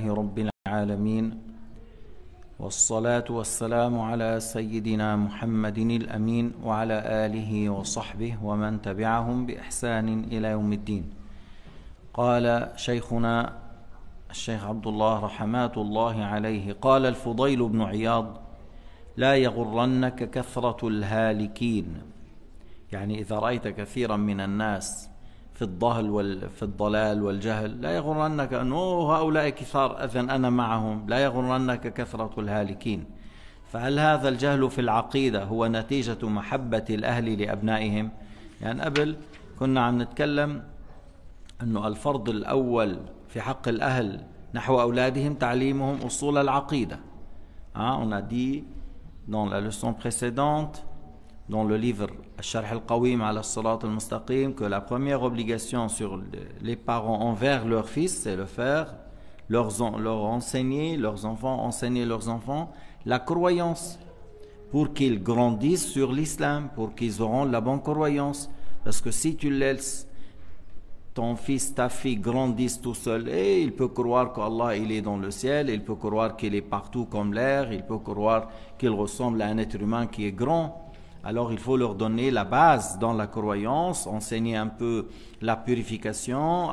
لله رب العالمين والصلاة والسلام على سيدنا محمد الأمين وعلى آله وصحبه ومن تبعهم بإحسان إلى يوم الدين قال شيخنا الشيخ عبد الله رحمات الله عليه قال الفضيل بن عياض لا يغرنك كثرة الهالكين يعني إذا رأيت كثيرا من الناس في الضهل وال... في الضلال والجهل لا يغرنك أن هؤلاء كثار أذا أنا معهم لا يغرنك كثرة الهالكين فهل هذا الجهل في العقيدة هو نتيجة محبة الأهل لأبنائهم يعني قبل كنا عم نتكلم أنه الفرض الأول في حق الأهل نحو أولادهم تعليمهم أصول العقيدة hein, دي a dit dans la leçon précédente dans le livre sharh al-Qawim ala salat al-Mustaqim que la première obligation sur les parents envers leurs fils, c'est le faire, leur, leur enseigner, leurs enfants, enseigner leurs enfants la croyance pour qu'ils grandissent sur l'islam, pour qu'ils auront la bonne croyance. Parce que si tu laisses ton fils, ta fille grandissent tout seul et il peut croire qu'Allah il est dans le ciel, il peut croire qu'il est partout comme l'air, il peut croire qu'il ressemble à un être humain qui est grand. Alors il faut leur donner la base dans la croyance, enseigner un peu la purification,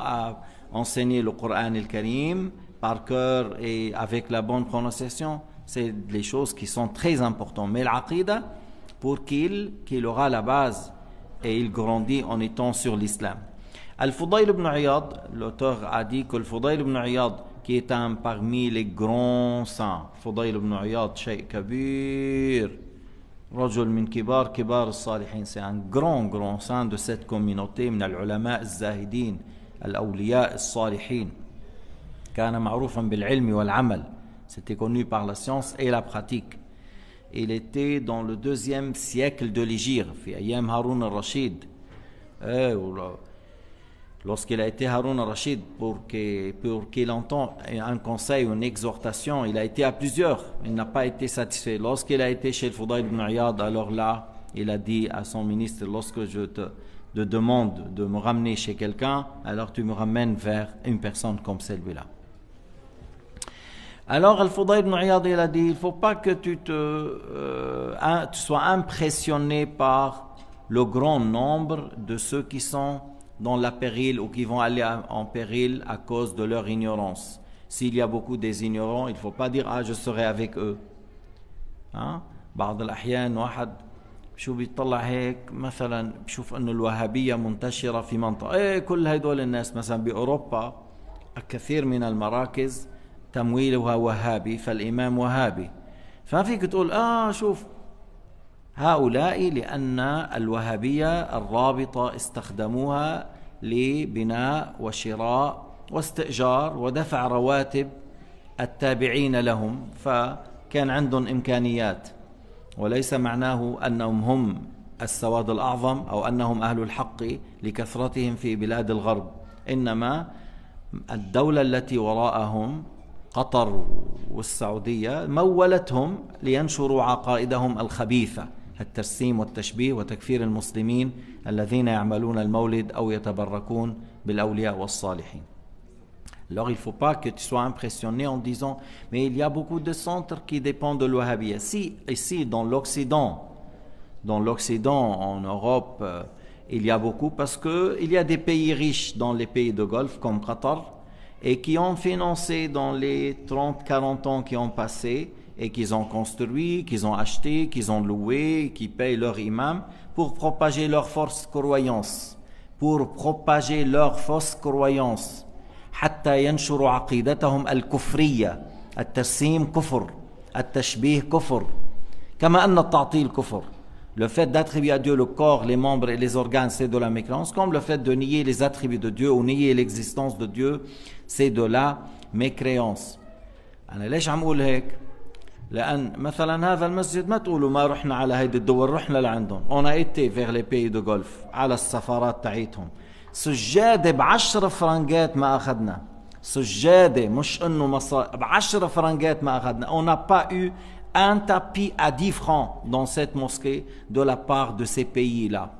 enseigner le Coran et le Karim par cœur et avec la bonne prononciation. C'est des choses qui sont très importantes. Mais l'aqidah, pour qu'il qu'il aura la base et il grandit en étant sur l'islam. Al-Fudayl ibn Ayyad, l'auteur a dit que Al-Fudayl ibn Ayyad qui est un parmi les grands saints, Fudayl ibn Ayyad, Sheikh Kabir, Rajolmin Kebar, Kebar Swarihin, c'est un grand, grand saint de cette communauté, Mina Lalalama Zahidin, al Alaoulia Swarihin. C'était connu par la science et la pratique. Il était dans le deuxième siècle de l'Egypte, Fiayem Harun Rashid lorsqu'il a été Haroun Rachid pour qu'il pour entende un conseil, une exhortation, il a été à plusieurs, il n'a pas été satisfait. Lorsqu'il a été chez le Foudaï ibn Iyad, alors là, il a dit à son ministre, lorsque je te, demande de me ramener chez quelqu'un, alors tu me ramènes vers une personne comme celui-là. Alors Al-Foudaï ibn Iyad, il a dit, il ne faut pas que tu, te, euh, tu sois impressionné par le grand nombre de ceux qui sont dans la péril ou qui vont aller en péril à cause de leur ignorance. S'il y a beaucoup des ignorants, il ne faut pas dire Ah, je serai avec eux. Hein? بعض الأحيان واحد شو بيطلع هيك مثلا بشوف انه الوهابيه منتشره في منطقه ايه كل هدول الناس مثلا باوروبا كثير من المراكز تمويلها وهابي فالامام وهابي فما فيك تقول اه شوف هؤلاء لأن الوهابية الرابطة استخدموها لبناء وشراء واستئجار ودفع رواتب التابعين لهم فكان عندهم إمكانيات وليس معناه أنهم هم السواد الأعظم أو أنهم أهل الحق لكثرتهم في بلاد الغرب إنما الدولة التي وراءهم قطر والسعودية مولتهم لينشروا عقائدهم الخبيثة Alors il ne faut pas que tu sois impressionné en disant, mais il y a beaucoup de centres qui dépendent de l'Wahhabiyya. Si ici, dans l'Occident, dans l'Occident, en Europe, euh, il y a beaucoup parce qu'il y a des pays riches dans les pays de Golfe comme Qatar et qui ont financé dans les 30-40 ans qui ont passé et qu'ils ont construit, qu'ils ont acheté, qu'ils ont loué, qu'ils payent leur imam pour propager leur force croyance, pour propager leur fausse croyance. Le fait d'attribuer à Dieu le corps, les membres et les organes, c'est de la mécréance, comme le fait de nier les attributs de Dieu ou nier l'existence de Dieu, c'est de la mécréance. لان مثلا هذا المسجد ما تقولوا ما رحنا على هيدي الدول رحنا لعندهم اون ايتي فيغ لي بيي دو غولف على السفارات تاعيتهم سجاده ب 10 فرنجات ما اخذنا سجاده مش انه مصاري ب 10 فرنجات ما اخذنا اون با يو ان تابي ا 10 francs دون سيت موسكي دو لا بار دو سي بيي لا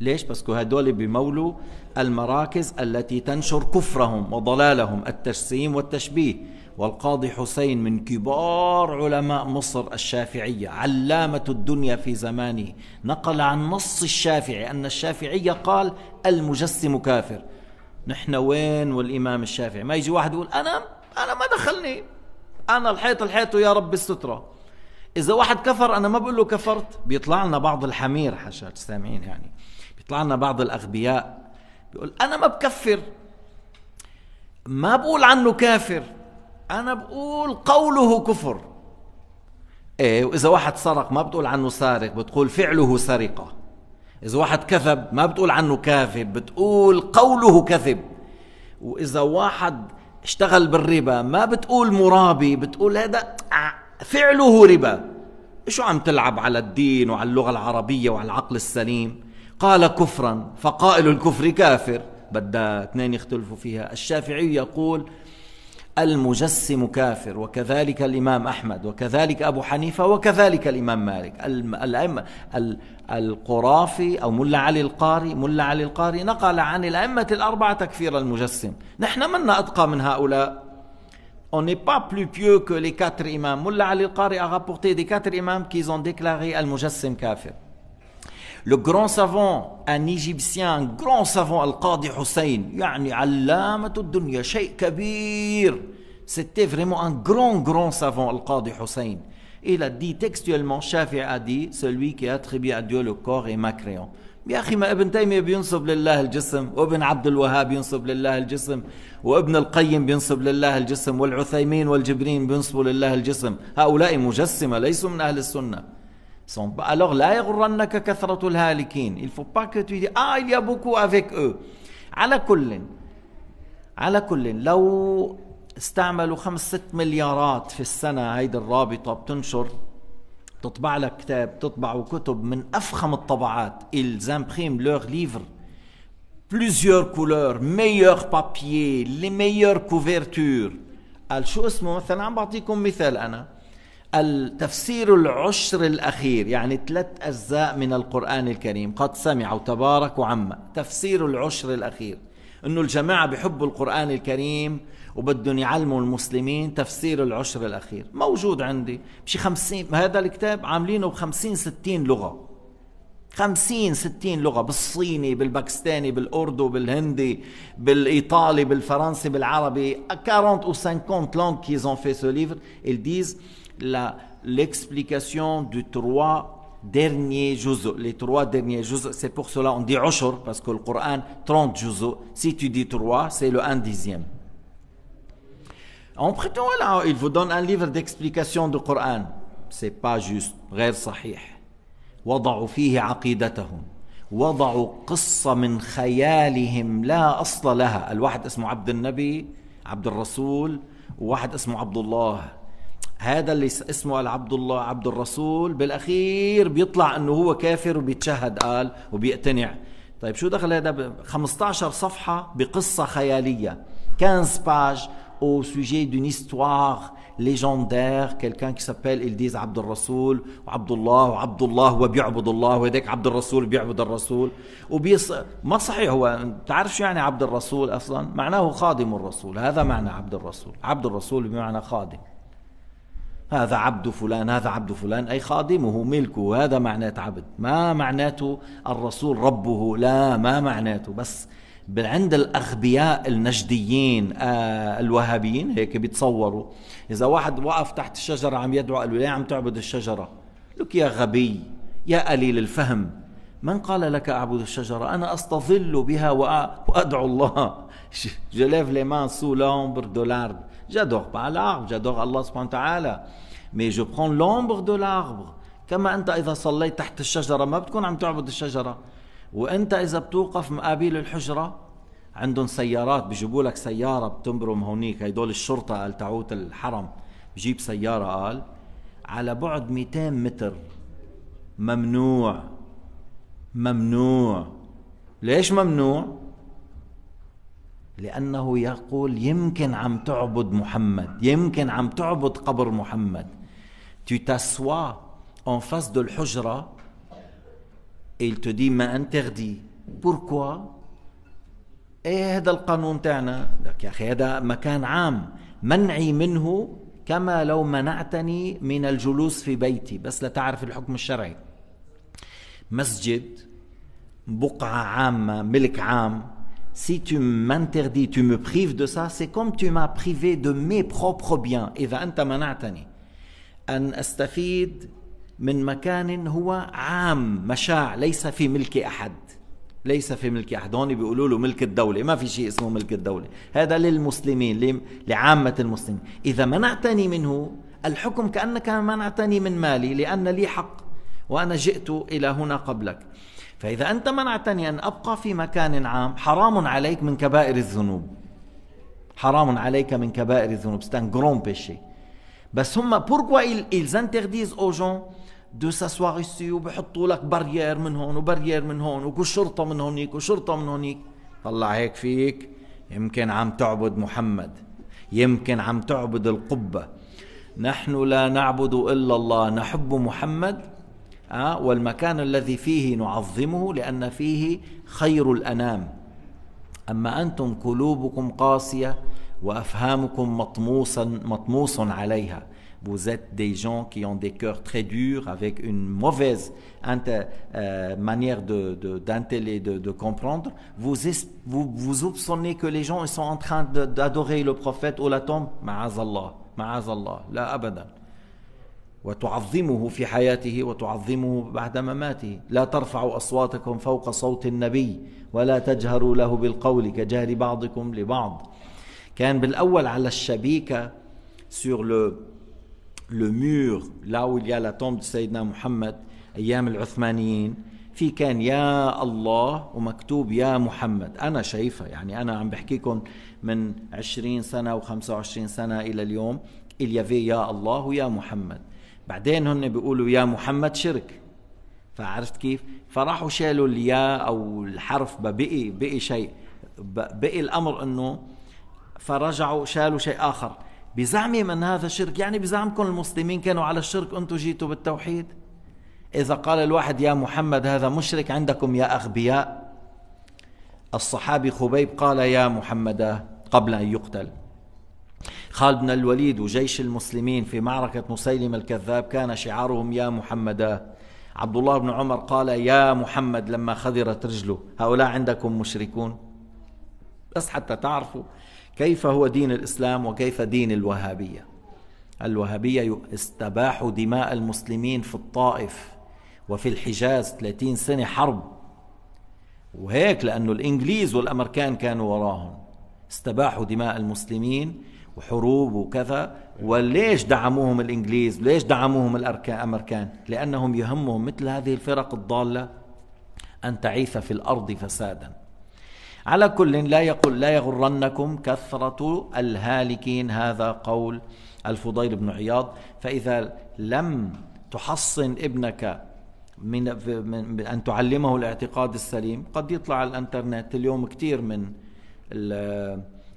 ليش بس هدول بيمولوا المراكز التي تنشر كفرهم وضلالهم التجسيم والتشبيه والقاضي حسين من كبار علماء مصر الشافعية علامة الدنيا في زمانه نقل عن نص الشافعي أن الشافعية قال المجسم كافر نحن وين والإمام الشافعي ما يجي واحد يقول أنا أنا ما دخلني أنا الحيط الحيط يا رب السترة إذا واحد كفر أنا ما بقول له كفرت بيطلع لنا بعض الحمير حشا سامعين يعني طلع لنا بعض الاغبياء بيقول انا ما بكفر ما بقول عنه كافر انا بقول قوله كفر ايه واذا واحد سرق ما بتقول عنه سارق بتقول فعله سرقه اذا واحد كذب ما بتقول عنه كاذب بتقول قوله كذب واذا واحد اشتغل بالربا ما بتقول مرابي بتقول هذا فعله ربا شو عم تلعب على الدين وعلى اللغه العربيه وعلى العقل السليم قال كفرا فقائل الكفر كافر بدا اثنين يختلفوا فيها الشافعي يقول المجسم كافر وكذلك الإمام أحمد وكذلك أبو حنيفة وكذلك الإمام مالك الأئمة القرافي أو ملا علي القاري ملا علي القاري نقل عن الأئمة الأربعة تكفير المجسم نحن من أتقى من هؤلاء On n'est pas plus pieux que les quatre imams. Mullah Ali al-Qari a rapporté des quatre imams qu'ils ont déclaré al-Mujassim kafir. Le grand savant, un Égyptien, un grand savant, Al-Qadi Hussein, يعني علامة الدنيا C'était vraiment un grand, grand savant, Al-Qadi Hussein. Il a dit textuellement, Shafi a dit, celui qui attribue à Dieu le corps est ma créant. يا أخي ما ابن تيمية بينصب لله الجسم وابن عبد الوهاب ينصب لله الجسم وابن القيم بينصب لله الجسم والعثيمين والجبرين بينصبوا لله الجسم هؤلاء مجسمة ليسوا من أهل السنة Sont... Alors là, il ne faut pas que tu dis, ah, il y a beaucoup avec eux. على كل على كل لو استعملوا خمس ست مليارات في السنة هيدي الرابطة بتنشر تطبع لك كتاب تطبعوا كتب من أفخم الطبعات الزامبخيم لوغ ليفر بلوزيور كولور ميور بابيي لي ميور كوفرتور قال شو اسمه مثلا عم بعطيكم مثال أنا التفسير العشر الأخير يعني ثلاث أجزاء من القرآن الكريم قد سمعوا تبارك وعما تفسير العشر الأخير أنه الجماعة بحبوا القرآن الكريم وبدهم يعلموا المسلمين تفسير العشر الأخير موجود عندي بشي خمسين هذا الكتاب عاملينه بخمسين ستين لغة خمسين ستين لغة بالصيني بالباكستاني بالأردو بالهندي بالإيطالي بالفرنسي بالعربي 40 أو 50 langues qu'ils ont fait ce livre ils disent l'explication du trois derniers juzos, les trois derniers juzos. C'est pour cela on dit ushur, parce que le Coran, 30 juzos. Si tu dis trois, c'est le un dixième. En prétend, voilà, il vous donne un livre d'explication du Coran. C'est pas juste, غير صحيح. وضعوا فيه عقيدتهم. وضعوا قصة من خيالهم لا أصل لها الواحد اسمه عبد النبي عبد الرسول وواحد اسمه عبد الله هذا اللي اسمه العبد الله عبد الرسول بالاخير بيطلع انه هو كافر وبيتشهد قال وبيقتنع طيب شو دخل هذا 15 صفحه بقصه خياليه 15 باج au sujet d'une ليجندير légendaire, quelqu'un qui s'appelle, عبد الرسول وعبد الله وعبد الله وبيعبد الله وهداك عبد الرسول بيعبد الرسول وبيص ما صحيح هو بتعرف شو يعني عبد الرسول اصلا؟ معناه خادم الرسول، هذا معنى عبد الرسول، عبد الرسول بمعنى خادم. هذا عبد فلان هذا عبد فلان أي خادمه ملكه هذا معناته عبد ما معناته الرسول ربه لا ما معناته بس عند الأغبياء النجديين آه الوهابيين هيك بيتصوروا إذا واحد وقف تحت الشجرة عم يدعو قالوا ليه عم تعبد الشجرة لك يا غبي يا قليل الفهم من قال لك أعبد الشجرة أنا أستظل بها وأدعو الله Je لي مان سو لومبر دو لارب l'arbre. J'adore pas l'arbre, j'adore Allah subhanahu wa ta'ala. Mais je prends l'ombre كما أنت إذا صليت تحت الشجرة ما بتكون عم تعبد الشجرة. وأنت إذا بتوقف مقابل الحجرة عندهم سيارات بجيبوا لك سيارة بتمرم هونيك هدول الشرطة قال تعوت الحرم بجيب سيارة قال على بعد 200 متر ممنوع ممنوع ليش ممنوع لانه يقول يمكن عم تعبد محمد يمكن عم تعبد قبر محمد tu t'assois en face de l'hujra et il te dit ما interdit pourquoi ايه هذا القانون تاعنا لك يا اخي هذا مكان عام منعي منه كما لو منعتني من الجلوس في بيتي بس لتعرف الحكم الشرعي مسجد بقعة عامة ملك عام si tu m'interdis, tu me prives de ça, c'est comme tu m'as privé de mes propres biens. إذا أنت منعتني أن أستفيد من مكان هو عام مشاع ليس في ملك أحد ليس في ملك أحد هون بيقولوا له ملك الدولة ما في شيء اسمه ملك الدولة هذا للمسلمين لعامة المسلمين إذا منعتني منه الحكم كأنك منعتني من مالي لأن لي حق وأنا جئت إلى هنا قبلك فإذا أنت منعتني أن أبقى في مكان عام حرام عليك من كبائر الذنوب حرام عليك من كبائر الذنوب ستان un بيشي بس هم بوركوا ils, ils interdisent aux gens de s'asseoir ici وبحطوا لك بارير من هون وبارير من هون وكل شرطة من هونيك وشرطة من هونيك طلع هيك فيك يمكن عم تعبد محمد يمكن عم تعبد القبة نحن لا نعبد إلا الله نحب محمد والمكان الذي فيه نعظمه لأن فيه خير الأنام أما أنتم قلوبكم قاسية وأفهامكم مطموسا مطموس عليها Vous êtes des gens qui ont des cœurs très durs, avec une mauvaise inter, euh, manière de, de, de, de comprendre. Vous, vous, vous soupçonnez que les gens ils sont en train d'adorer le prophète ou la tombe. Ma'azallah. Ma'azallah. La abadan. وتعظمه في حياته وتعظمه بعد مماته لا ترفعوا أصواتكم فوق صوت النبي ولا تجهروا له بالقول كجهل بعضكم لبعض كان بالأول على الشبيكة sur le, le mur là où il y a la tombe de سيدنا محمد أيام العثمانيين في كان يا الله ومكتوب يا محمد أنا شايفة يعني أنا عم بحكيكم من 20 سنة و25 سنة إلى اليوم il y avait يا الله ويا محمد بعدين هن بيقولوا يا محمد شرك فعرفت كيف فراحوا شالوا الياء او الحرف بقي بقي شيء بقي الامر انه فرجعوا شالوا شيء اخر بزعمي من هذا شرك يعني بزعمكم المسلمين كانوا على الشرك انتم جيتوا بالتوحيد اذا قال الواحد يا محمد هذا مشرك عندكم يا اغبياء الصحابي خبيب قال يا محمد قبل ان يقتل خالد بن الوليد وجيش المسلمين في معركة مسيلم الكذاب كان شعارهم يا محمدا عبد الله بن عمر قال يا محمد لما خذرت رجله هؤلاء عندكم مشركون بس حتى تعرفوا كيف هو دين الإسلام وكيف دين الوهابية الوهابية استباحوا دماء المسلمين في الطائف وفي الحجاز 30 سنة حرب وهيك لأنه الإنجليز والأمريكان كانوا وراهم استباحوا دماء المسلمين وحروب وكذا وليش دعموهم الانجليز ليش دعموهم الامريكان لانهم يهمهم مثل هذه الفرق الضاله ان تعيث في الارض فسادا على كل لا يقول لا يغرنكم كثرة الهالكين هذا قول الفضيل بن عياض فإذا لم تحصن ابنك من, من أن تعلمه الاعتقاد السليم قد يطلع على الانترنت اليوم كثير من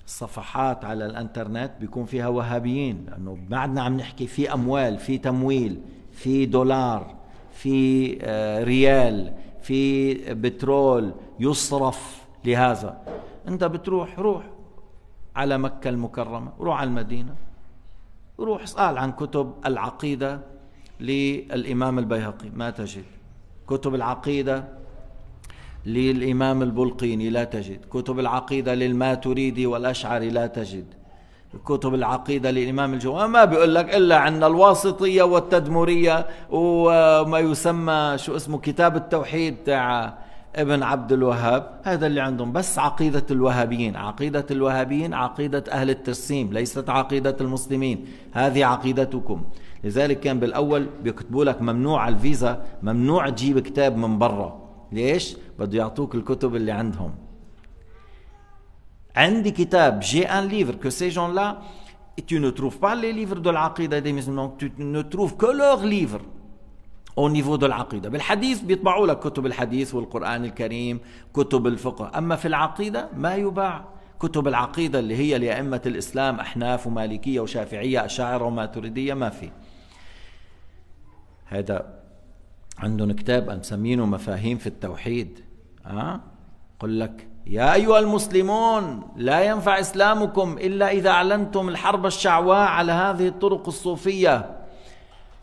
صفحات على الانترنت بيكون فيها وهابيين لانه ما عم نحكي في اموال في تمويل في دولار في آه، ريال في بترول يصرف لهذا انت بتروح روح على مكه المكرمه روح على المدينه روح اسال عن كتب العقيده للامام البيهقي ما تجد كتب العقيده للإمام البلقيني لا تجد كتب العقيدة تريدي والأشعري لا تجد كتب العقيدة للإمام الجواد ما بيقول لك إلا عندنا الواسطية والتدمرية وما يسمى شو اسمه كتاب التوحيد تاع ابن عبد الوهاب هذا اللي عندهم بس عقيدة الوهابيين عقيدة الوهابيين عقيدة أهل الترسيم ليست عقيدة المسلمين هذه عقيدتكم لذلك كان بالأول بيكتبوا لك ممنوع الفيزا ممنوع تجيب كتاب من برا ليش بده يعطوك الكتب اللي عندهم عندي كتاب جي ان ليفر كو سي جون لا تو نو تروف با لي ليفر دو العقيده دي ميزمون تو نو تروف كو لوغ ليفر او نيفو دو العقيده بالحديث بيطبعوا لك كتب الحديث والقرآن الكريم كتب الفقه أما في العقيدة ما يباع كتب العقيدة اللي هي لأئمة الإسلام أحناف ومالكية وشافعية أشاعرة وما تريدية ما في هذا عندهم كتاب مسمينه مفاهيم في التوحيد ها أه؟ قل لك يا أيها المسلمون لا ينفع إسلامكم إلا إذا أعلنتم الحرب الشعواء على هذه الطرق الصوفية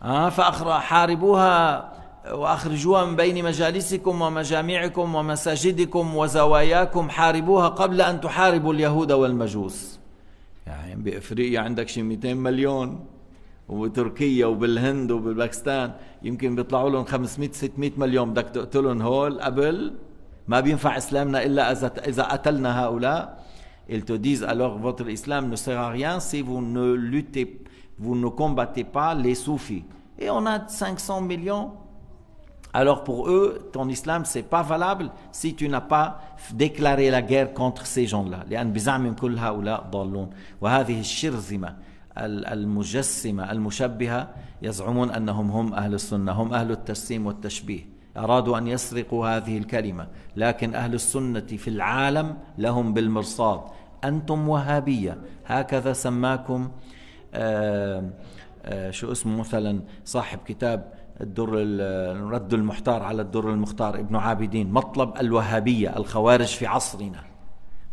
ها آه حاربوها وأخرجوها من بين مجالسكم ومجامعكم ومساجدكم وزواياكم حاربوها قبل أن تحاربوا اليهود والمجوس يعني بإفريقيا عندك شي 200 مليون وتركيا وبالهند وبالباكستان يمكن بيطلعوا لهم 500 600 مليون بدك تقتلهم هول قبل ما بينفع اسلامنا الا اذا اذا قتلنا هؤلاء ils te disent alors votre islam ne sert à rien si vous ne luttez vous ne combattez pas les soufis et on a 500 millions alors pour eux, ton islam, c'est pas valable si tu n'as pas déclaré la guerre contre ces gens-là. المجسمة المشبهة يزعمون أنهم هم أهل السنة هم أهل التجسيم والتشبيه أرادوا أن يسرقوا هذه الكلمة لكن أهل السنة في العالم لهم بالمرصاد أنتم وهابية هكذا سماكم آآ آه، آآ آه، شو اسمه مثلا صاحب كتاب الدر رد المحتار على الدر المختار ابن عابدين مطلب الوهابية الخوارج في عصرنا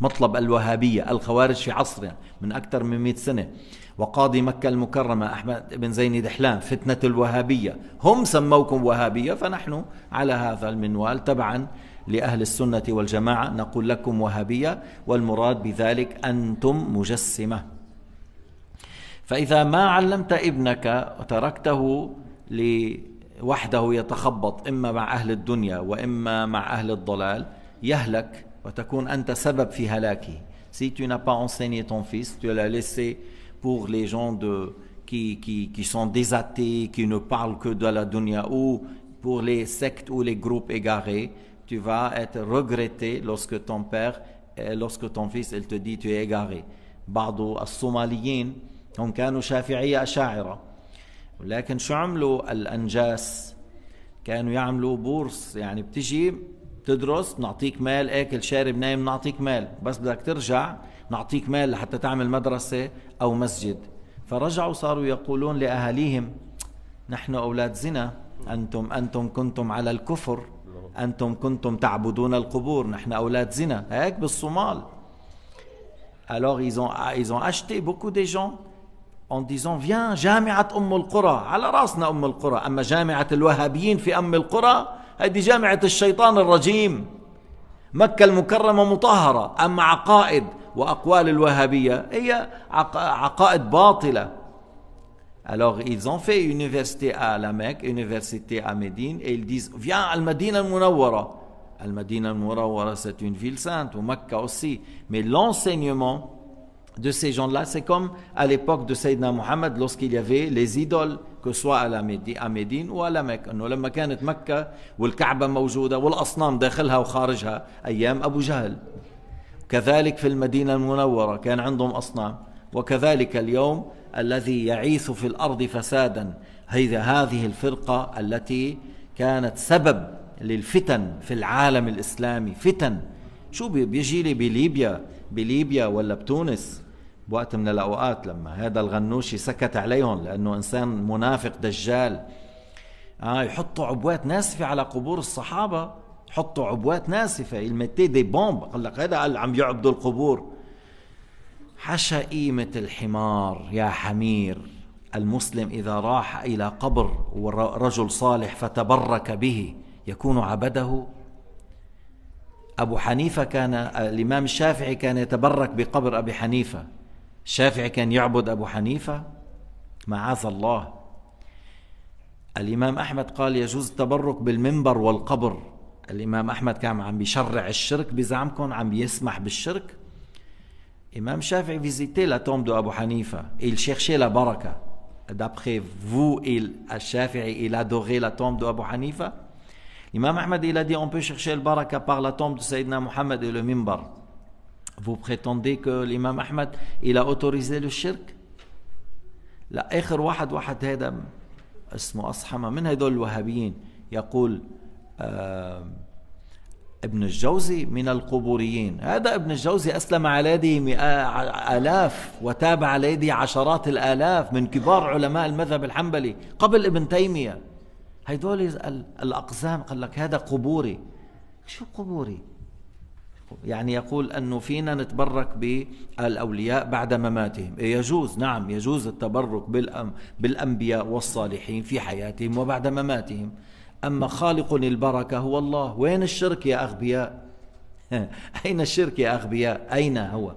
مطلب الوهابية الخوارج في عصرنا من أكثر من 100 سنة وقاضي مكة المكرمة أحمد بن زين دحلان فتنة الوهابية هم سموكم وهابية فنحن على هذا المنوال تبعا لأهل السنة والجماعة نقول لكم وهابية والمراد بذلك أنتم مجسمة فإذا ما علمت ابنك وتركته وحده يتخبط إما مع أهل الدنيا وإما مع أهل الضلال يهلك Si tu n'as pas enseigné ton fils, tu l'as laissé pour les gens de, qui, sont désatés qui ne parlent que de la dunya, ou pour les sectes ou les groupes égarés, tu vas être regretté lorsque ton père, et euh, lorsque ton fils, il te dit tu es égaré. بعض الصوماليين هم كانوا شافعية أشاعرة ولكن شو عملوا الأنجاس كانوا يعملوا بورص يعني بتجي تدرس نعطيك مال اكل شارب نايم نعطيك مال بس بدك ترجع نعطيك مال لحتى تعمل مدرسة أو مسجد فرجعوا صاروا يقولون لأهاليهم نحن أولاد زنا أنتم أنتم كنتم على الكفر أنتم كنتم تعبدون القبور نحن أولاد زنا هيك بالصومال Alors ils ont, ils ont acheté beaucoup de gens en disant viens جامعة أم القرى على راسنا أم القرى أما جامعة الوهابيين في أم القرى هذه جامعة الشيطان الرجيم مكة المكرمة مطهرة أما عقائد وأقوال الوهابية هي عقائد باطلة Alors ils ont fait une université à la Mecque, une université à Médine, et ils disent viens a la Médine al al-Munawwara. Médine al al-Munawwara c'est une ville sainte, ou Mecca aussi. Mais l'enseignement, de ces gens-là, c'est comme à l'époque de Sayyidina Muhammad, lorsqu'il y avait les idoles, que ce soit à, la Médine, à Médine ou à la Mecque. Nous, la أنه لما كانت مكة والكعبة موجودة والأصنام داخلها وخارجها أيام أبو جهل. كذلك في المدينة المنورة كان عندهم أصنام وكذلك اليوم الذي يعيث في الأرض فسادا هذه الفرقة التي كانت سبب للفتن في العالم الإسلامي فتن شو بيجي لي بليبيا بليبيا ولا بتونس بوقت من الأوقات لما هذا الغنوشي سكت عليهم لأنه إنسان منافق دجال آه يحطوا عبوات ناسفة على قبور الصحابة حطوا عبوات ناسفة المتي دي بومب قال لك هذا قال عم يعبدوا القبور حشا قيمة الحمار يا حمير المسلم إذا راح إلى قبر ورجل صالح فتبرك به يكون عبده أبو حنيفة كان الإمام الشافعي كان يتبرك بقبر أبي حنيفة الشافعي كان يعبد أبو حنيفة معاذ الله الإمام أحمد قال يجوز التبرك بالمنبر والقبر الإمام أحمد كان عم بيشرع الشرك بزعمكم عم بيسمح بالشرك إمام شافعي فيزيتي لا دو أبو حنيفة إل شيخشي la بركة دابخي فو الشافعي إلى دوغي la tombe de Abu Hanifa Imam Ahmad il a dit on peut chercher le baraka par la tombe de سيدنا محمد et المنبر Vous prétendez que l'imam Ahmad, il a autorisé le shirk لا آخر واحد واحد هذا اسمه أصحمة من هذول الوهابيين يقول ابن الجوزي من القبوريين هذا ابن الجوزي أسلم على يدي آلاف وتابع على يدي عشرات الآلاف من كبار علماء المذهب الحنبلي قبل ابن تيمية هذول الأقزام قال لك هذا قبوري شو قبوري يعني يقول أنه فينا نتبرك بالأولياء بعد مماتهم إيه، يجوز نعم يجوز التبرك بالأنبياء والصالحين في حياتهم وبعد مماتهم أما خالق البركة هو الله وين الشرك يا أغبياء أين الشرك يا أغبياء أين هو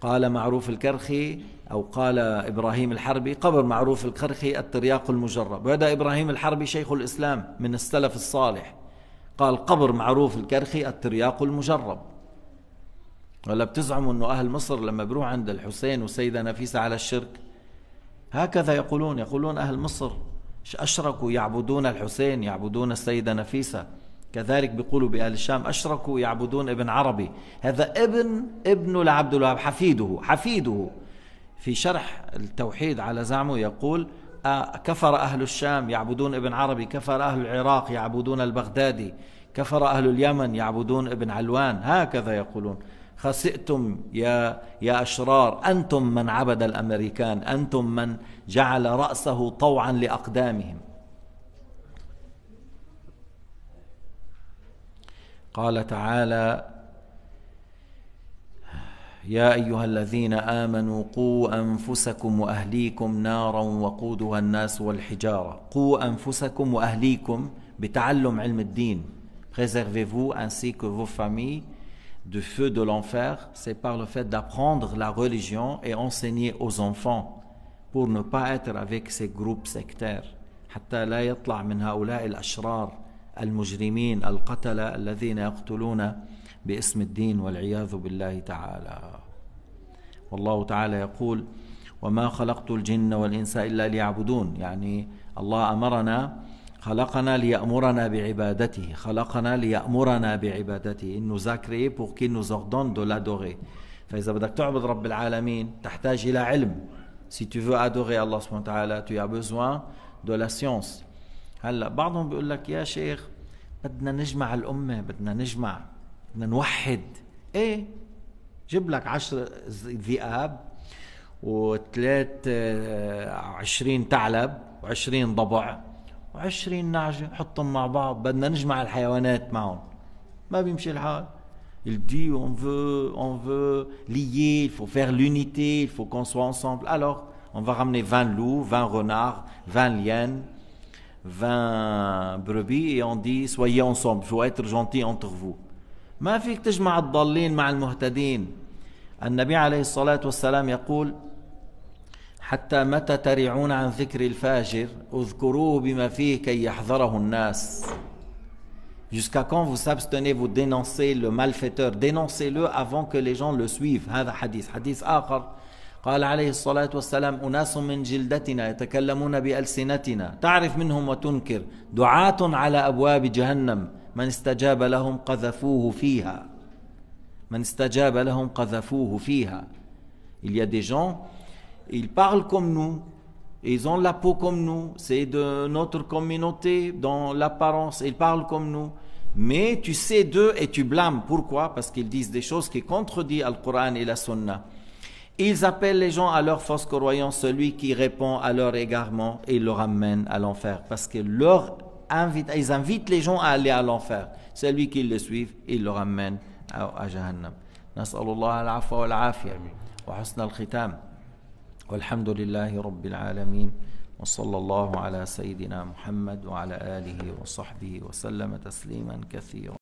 قال معروف الكرخي أو قال إبراهيم الحربي قبر معروف الكرخي الترياق المجرب وهذا إبراهيم الحربي شيخ الإسلام من السلف الصالح قال قبر معروف الكرخي الترياق المجرب ولا بتزعموا انه اهل مصر لما بيروح عند الحسين والسيده نفيسه على الشرك هكذا يقولون يقولون اهل مصر اشركوا يعبدون الحسين يعبدون السيده نفيسه كذلك بيقولوا بأهل الشام أشركوا يعبدون ابن عربي هذا ابن ابن لعبد الوهاب حفيده حفيده في شرح التوحيد على زعمه يقول آه، كفر أهل الشام يعبدون ابن عربي كفر أهل العراق يعبدون البغدادي كفر أهل اليمن يعبدون ابن علوان هكذا يقولون خسئتم يا يا أشرار أنتم من عبد الأمريكان أنتم من جعل رأسه طوعا لأقدامهم قال تعالى يا ايها الذين امنوا قوا انفسكم واهليكم نارا وقودها الناس والحجاره قوا انفسكم واهليكم بتعلم علم الدين préservez-vous ainsi que vos familles du feu de l'enfer c'est par le fait d'apprendre la religion et enseigner aux enfants pour ne pas être avec ces groupes sectaires حتى لا يطلع من هؤلاء الاشرار المجرمين القتله الذين يقتلون باسم الدين والعياذ بالله تعالى والله تعالى يقول وما خلقت الجن والإنس إلا ليعبدون يعني الله أمرنا خلقنا ليأمرنا بعبادته خلقنا ليأمرنا بعبادته il nous a créé pour qu'il فإذا بدك تعبد رب العالمين تحتاج إلى علم si tu veux adorer Allah سبحانه وتعالى tu as besoin de la science هلا بعضهم بيقول لك يا شيخ بدنا نجمع الأمة بدنا نجمع بدنا نوحد ايه جيب لك عشر ذئاب وثلاث عشرين ثعلب وعشرين ضبع وعشرين نعجة حطهم مع بعض بدنا نجمع الحيوانات معهم ما بيمشي الحال Il dit on veut, on veut lier, il faut faire l'unité, il faut qu'on soit ensemble. Alors, on va ramener 20 loups, 20 renards, 20 liens, 20 brebis et on dit soyez ensemble, il faut être gentil entre vous. ما فيك تجمع الضالين مع المهتدين النبي عليه الصلاة والسلام يقول حتى متى ترعون عن ذكر الفاجر اذكروه بما فيه كي يحذره الناس Jusqu'à quand vous abstenez, vous dénoncez le malfaiteur, dénoncez-le avant que les gens le suivent. هذا حديث حديث آخر قال عليه الصلاة والسلام أناس من جلدتنا يتكلمون بألسنتنا تعرف منهم وتنكر دعاة على أبواب جهنم il y a des gens ils parlent comme nous ils ont la peau comme nous c'est de notre communauté dans l'apparence ils parlent comme nous mais tu sais d'eux et tu blâmes pourquoi parce qu'ils disent des choses qui contredisent le Coran et la Sunna ils appellent les gens à leur fausse croyance, celui qui répond à leur égarement et le ramène à l'enfer. Parce que leur invite, ils invitent les gens à aller à l'enfer. Celui qui le suit, il le ramène à, à Jahannam. نسأل الله العفو والعافية وحسن الختام والحمد لله رب العالمين وصلى الله على سيدنا محمد وعلى آله وصحبه وسلم تسليما كثيرا